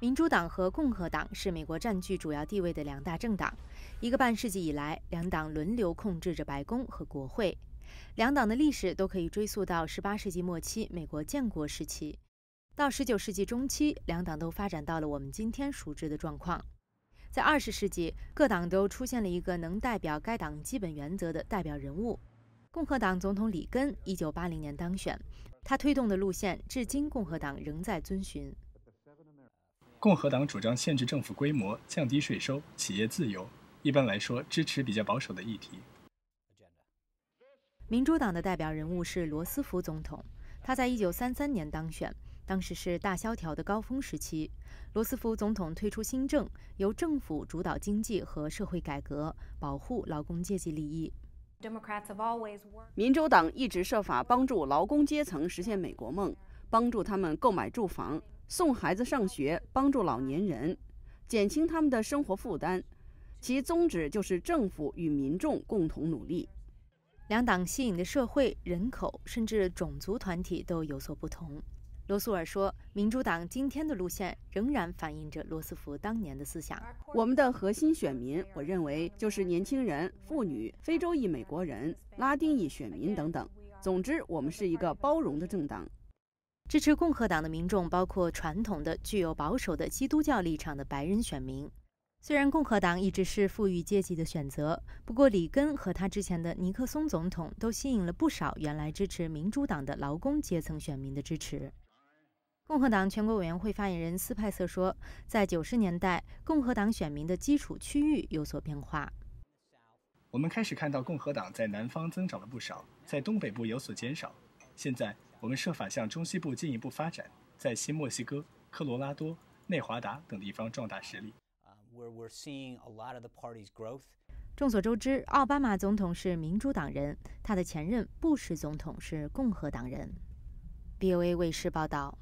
民主党和共和党是美国占据主要地位的两大政党。一个半世纪以来，两党轮流控制着白宫和国会。两党的历史都可以追溯到18世纪末期美国建国时期。到19世纪中期，两党都发展到了我们今天熟知的状况。在20世纪，各党都出现了一个能代表该党基本原则的代表人物。共和党总统里根1980年当选，他推动的路线至今共和党仍在遵循。共和党主张限制政府规模、降低税收、企业自由，一般来说支持比较保守的议题。民主党的代表人物是罗斯福总统，他在1933年当选，当时是大萧条的高峰时期。罗斯福总统推出新政，由政府主导经济和社会改革，保护劳工阶级利益。民主党一直设法帮助劳工阶层实现美国梦，帮助他们购买住房。送孩子上学，帮助老年人，减轻他们的生活负担，其宗旨就是政府与民众共同努力。两党吸引的社会、人口甚至种族团体都有所不同。罗素尔说：“民主党今天的路线仍然反映着罗斯福当年的思想。我们的核心选民，我认为就是年轻人、妇女、非洲裔美国人、拉丁裔选民等等。总之，我们是一个包容的政党。”支持共和党的民众包括传统的具有保守的基督教立场的白人选民。虽然共和党一直是富裕阶级的选择，不过里根和他之前的尼克松总统都吸引了不少原来支持民主党的劳工阶层选民的支持。共和党全国委员会发言人斯派瑟说：“在九十年代，共和党选民的基础区域有所变化。我们开始看到共和党在南方增长了不少，在东北部有所减少。现在。”我们设法向中西部进一步发展，在新墨西哥、科罗拉多、内华达等地方壮大实力。众所周知，奥巴马总统是民主党人，他的前任布什总统是共和党人。BOA 卫视报道。